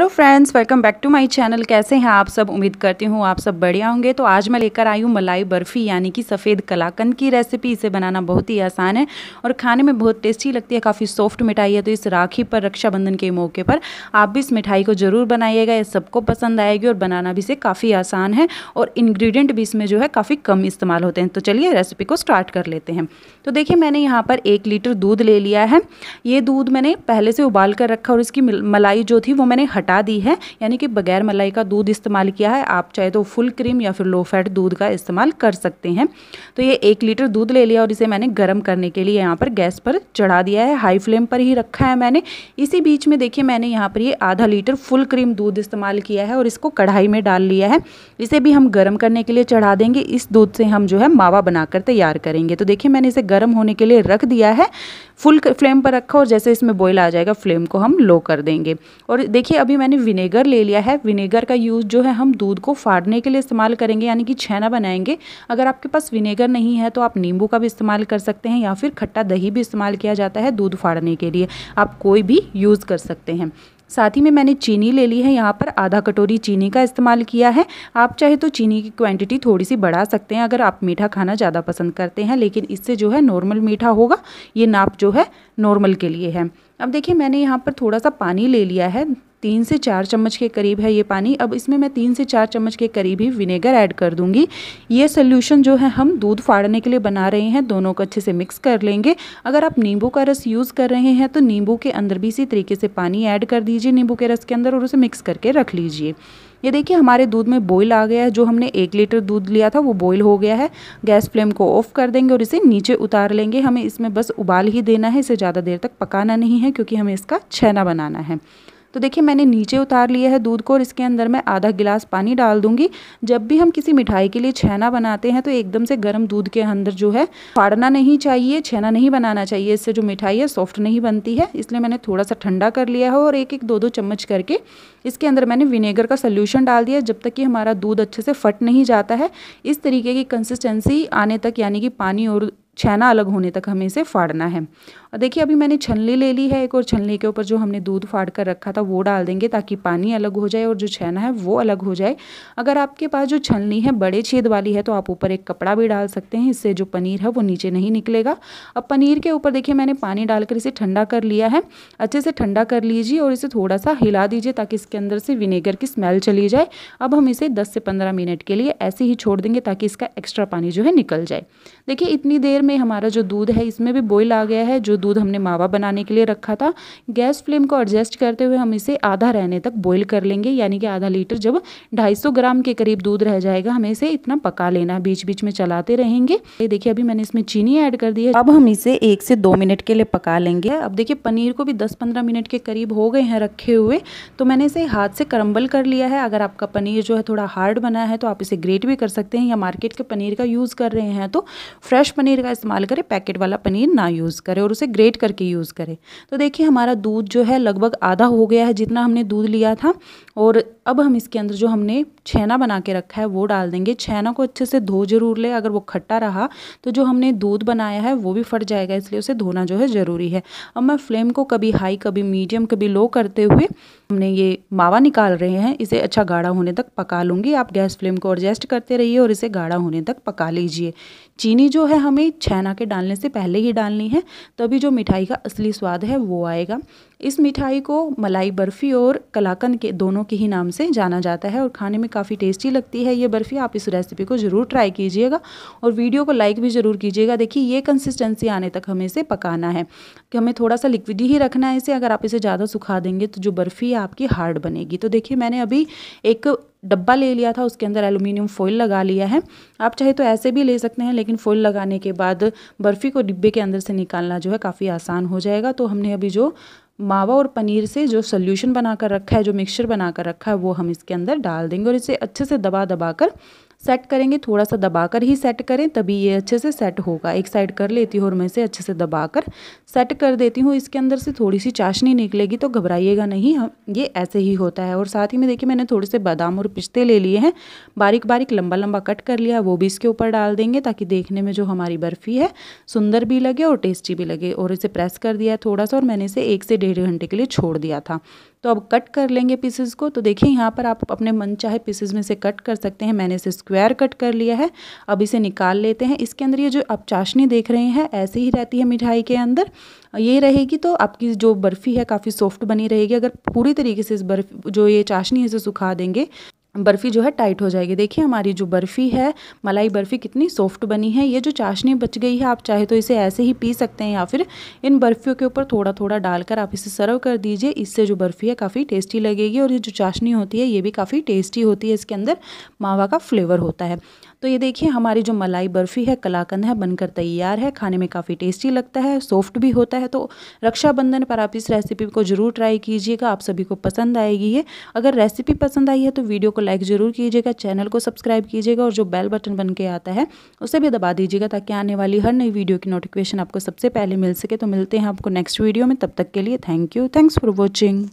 hello friends welcome back to my channel कैसे हैं आप सब उम्मीद करती हूँ आप सब बढ़िया होंगे तो आज मैं लेकर आई हूँ मलाई बर्फ़ी यानी कि सफ़ेद कलाकंद की रेसिपी इसे बनाना बहुत ही आसान है और खाने में बहुत टेस्टी लगती है काफ़ी सॉफ्ट मिठाई है तो इस राखी पर रक्षाबंधन के मौके पर आप भी इस मिठाई को ज़रूर बनाइएगा ये सबको पसंद आएगी और बनाना भी इसे काफ़ी आसान है और इन्ग्रीडियंट भी इसमें जो है काफ़ी कम इस्तेमाल होते हैं तो चलिए रेसिपी को स्टार्ट कर लेते हैं तो देखिए मैंने यहाँ पर एक लीटर दूध ले लिया है ये दूध मैंने पहले से उबाल कर रखा और इसकी मलाई जो थी वो मैंने हटा हटा दी है यानी कि बगैर मलाई का दूध इस्तेमाल किया है आप चाहे तो फुल क्रीम या फिर लो फैट दूध का इस्तेमाल कर सकते हैं तो ये एक लीटर दूध ले लिया और इसे मैंने गर्म करने के लिए यहाँ पर गैस पर चढ़ा दिया है हाई फ्लेम पर ही रखा है मैंने इसी बीच में देखिए मैंने यहाँ पर ये आधा लीटर फुल क्रीम दूध इस्तेमाल किया है और इसको कढ़ाई में डाल लिया है इसे भी हम गर्म करने के लिए चढ़ा देंगे इस दूध से हम जो है मावा बनाकर तैयार करेंगे तो देखिए मैंने इसे गर्म होने के लिए रख दिया है फुल फ्लेम पर रखा और जैसे इसमें बॉयल आ जाएगा फ्लेम को हम लो कर देंगे और देखिए अभी मैंने विनेगर ले लिया है विनेगर का यूज़ जो है हम दूध को फाड़ने के लिए इस्तेमाल करेंगे यानी कि छेना बनाएंगे अगर आपके पास विनेगर नहीं है तो आप नींबू का भी इस्तेमाल कर सकते हैं या फिर खट्टा दही भी इस्तेमाल किया जाता है दूध फाड़ने के लिए आप कोई भी यूज़ कर सकते हैं साथ ही में मैंने चीनी ले ली है यहाँ पर आधा कटोरी चीनी का इस्तेमाल किया है आप चाहे तो चीनी की क्वांटिटी थोड़ी सी बढ़ा सकते हैं अगर आप मीठा खाना ज़्यादा पसंद करते हैं लेकिन इससे जो है नॉर्मल मीठा होगा ये नाप जो है नॉर्मल के लिए है अब देखिए मैंने यहाँ पर थोड़ा सा पानी ले लिया है तीन से चार चम्मच के करीब है ये पानी अब इसमें मैं तीन से चार चम्मच के करीब ही विनेगर ऐड कर दूंगी ये सोल्यूशन जो है हम दूध फाड़ने के लिए बना रहे हैं दोनों को अच्छे से मिक्स कर लेंगे अगर आप नींबू का रस यूज़ कर रहे हैं तो नींबू के अंदर भी इसी तरीके से पानी ऐड कर दीजिए नींबू के रस के अंदर और उसे मिक्स करके रख लीजिए ये देखिए हमारे दूध में बॉयल आ गया है जो हमने एक लीटर दूध लिया था वो बॉयल हो गया है गैस फ्लेम को ऑफ कर देंगे और इसे नीचे उतार लेंगे हमें इसमें बस उबाल ही देना है इसे ज़्यादा देर तक पकाना नहीं है क्योंकि हमें इसका छैना बनाना है तो देखिए मैंने नीचे उतार लिया है दूध को और इसके अंदर मैं आधा गिलास पानी डाल दूंगी जब भी हम किसी मिठाई के लिए छेना बनाते हैं तो एकदम से गर्म दूध के अंदर जो है फाड़ना नहीं चाहिए छेना नहीं बनाना चाहिए इससे जो मिठाई है सॉफ्ट नहीं बनती है इसलिए मैंने थोड़ा सा ठंडा कर लिया है और एक एक दो दो चम्मच करके इसके अंदर मैंने विनेगर का सोल्यूशन डाल दिया जब तक कि हमारा दूध अच्छे से फट नहीं जाता है इस तरीके की कंसिस्टेंसी आने तक यानी कि पानी और छैना अलग होने तक हमें इसे फाड़ना है और देखिए अभी मैंने छलनी ले ली है एक और छलनी के ऊपर जो हमने दूध फाड़ कर रखा था वो डाल देंगे ताकि पानी अलग हो जाए और जो छैना है वो अलग हो जाए अगर आपके पास जो छलनी है बड़े छेद वाली है तो आप ऊपर एक कपड़ा भी डाल सकते हैं इससे जो पनीर है वो नीचे नहीं निकलेगा अब पनीर के ऊपर देखिए मैंने पानी डालकर इसे ठंडा कर लिया है अच्छे से ठंडा कर लीजिए और इसे थोड़ा सा हिला दीजिए ताकि इसके अंदर से विनेगर की स्मेल चली जाए अब हम इसे दस से पंद्रह मिनट के लिए ऐसे ही छोड़ देंगे ताकि इसका एक्स्ट्रा पानी जो है निकल जाए देखिए इतनी देर में हमारा जो दूध है इसमें भी बॉयल आ गया है जो दूध हमने मावा बनाने के लिए रखा था गैस फ्लेम को एडजस्ट करते हुए हम इसे आधा रहने तक बॉईल कर लेंगे यानी कि आधा लीटर जब 250 ग्राम के करीब दूध रह जाएगा हमें इसे इतना पका लेना है बीच बीच में चलाते रहेंगे ये देखिए अभी मैंने इसमें चीनी ऐड कर दी है अब हम इसे एक से दो मिनट के लिए पका लेंगे अब देखिए पनीर को भी दस पंद्रह मिनट के करीब हो गए हैं रखे हुए तो मैंने इसे हाथ से करम्बल कर लिया है अगर आपका पनीर जो है थोड़ा हार्ड बना है तो आप इसे ग्रेट भी कर सकते हैं या मार्केट के पनीर का यूज़ कर रहे हैं तो फ्रेश पनीर का इस्तेमाल करें पैकेट वाला पनीर ना यूज़ करें और उसे ग्रेट करके यूज़ करें तो देखिए हमारा दूध जो है लगभग आधा हो गया है जितना हमने दूध लिया था और अब हम इसके अंदर जो हमने छेना बना के रखा है वो डाल देंगे छेना को अच्छे से धो जरूर ले अगर वो खट्टा रहा तो जो हमने दूध बनाया है वो भी फट जाएगा इसलिए उसे धोना जो है ज़रूरी है अब मैं फ्लेम को कभी हाई कभी मीडियम कभी लो करते हुए हमने ये मावा निकाल रहे हैं इसे अच्छा गाढ़ा होने तक पका लूँगी आप गैस फ्लेम को एडजस्ट करते रहिए और इसे गाढ़ा होने तक पका लीजिए चीनी जो है हमें छैना के डालने से पहले ही डालनी है तभी जो मिठाई का असली स्वाद है वो आएगा इस मिठाई को मलाई बर्फ़ी और कलाकंद के दोनों के ही नाम से जाना जाता है और खाने में काफ़ी टेस्टी लगती है ये बर्फ़ी आप इस रेसिपी को ज़रूर ट्राई कीजिएगा और वीडियो को लाइक भी ज़रूर कीजिएगा देखिए ये कंसिस्टेंसी आने तक हमें इसे पकाना है कि हमें थोड़ा सा लिक्विड ही रखना है इसे अगर आप इसे ज़्यादा सुखा देंगे तो जो बर्फ़ी आपकी हार्ड बनेगी तो देखिए मैंने अभी एक डब्बा ले लिया था उसके अंदर एलुमिनियम फॉइल लगा लिया है आप चाहे तो ऐसे भी ले सकते हैं लेकिन फॉइल लगाने के बाद बर्फ़ी को डिब्बे के अंदर से निकालना जो है काफ़ी आसान हो जाएगा तो हमने अभी जो मावा और पनीर से जो सोल्यूशन बनाकर रखा है जो मिक्सचर बनाकर रखा है वो हम इसके अंदर डाल देंगे और इसे अच्छे से दबा दबा कर सेट करेंगे थोड़ा सा दबाकर ही सेट करें तभी ये अच्छे से सेट होगा एक साइड कर लेती हूँ और मैं इसे अच्छे से दबाकर सेट कर देती हूँ इसके अंदर से थोड़ी सी चाशनी निकलेगी तो घबराइएगा नहीं हम ये ऐसे ही होता है और साथ ही में देखिए मैंने थोड़े से बादाम और पिस्ते ले लिए हैं बारीक बारीक लंबा लंबा कट कर लिया वो भी इसके ऊपर डाल देंगे ताकि देखने में जो हमारी बर्फ़ी है सुंदर भी लगे और टेस्टी भी लगे और इसे प्रेस कर दिया थोड़ा सा और मैंने इसे एक से डेढ़ घंटे के लिए छोड़ दिया था तो अब कट कर लेंगे पीसेस को तो देखिए यहाँ पर आप अपने मन चाहे पीसेज में से कट कर सकते हैं मैंने इसे स्क्वायर कट कर लिया है अब इसे निकाल लेते हैं इसके अंदर ये जो आप चाशनी देख रहे हैं ऐसे ही रहती है मिठाई के अंदर ये रहेगी तो आपकी जो बर्फ़ी है काफ़ी सॉफ्ट बनी रहेगी अगर पूरी तरीके से इस बर्फ जो ये चाशनी है इसे सुखा देंगे बर्फ़ी जो है टाइट हो जाएगी देखिए हमारी जो बर्फ़ी है मलाई बर्फ़ी कितनी सॉफ्ट बनी है ये जो चाशनी बच गई है आप चाहे तो इसे ऐसे ही पी सकते हैं या फिर इन बर्फ़ियों के ऊपर थोड़ा थोड़ा डालकर आप इसे सर्व कर दीजिए इससे जो बर्फ़ी है काफ़ी टेस्टी लगेगी और ये जो चाशनी होती है ये भी काफ़ी टेस्टी होती है इसके अंदर मावा का फ्लेवर होता है तो ये देखिए हमारी जो मलाई बर्फ़ी है कलाकंद है बनकर तैयार है खाने में काफ़ी टेस्टी लगता है सॉफ्ट भी होता है तो रक्षाबंधन पर आप इस रेसिपी को ज़रूर ट्राई कीजिएगा आप सभी को पसंद आएगी ये अगर रेसिपी पसंद आई है तो वीडियो को को लाइक ज़रूर कीजिएगा चैनल को सब्सक्राइब कीजिएगा और जो बेल बटन बन के आता है उसे भी दबा दीजिएगा ताकि आने वाली हर नई वीडियो की नोटिफिकेशन आपको सबसे पहले मिल सके तो मिलते हैं आपको नेक्स्ट वीडियो में तब तक के लिए thank you thanks for watching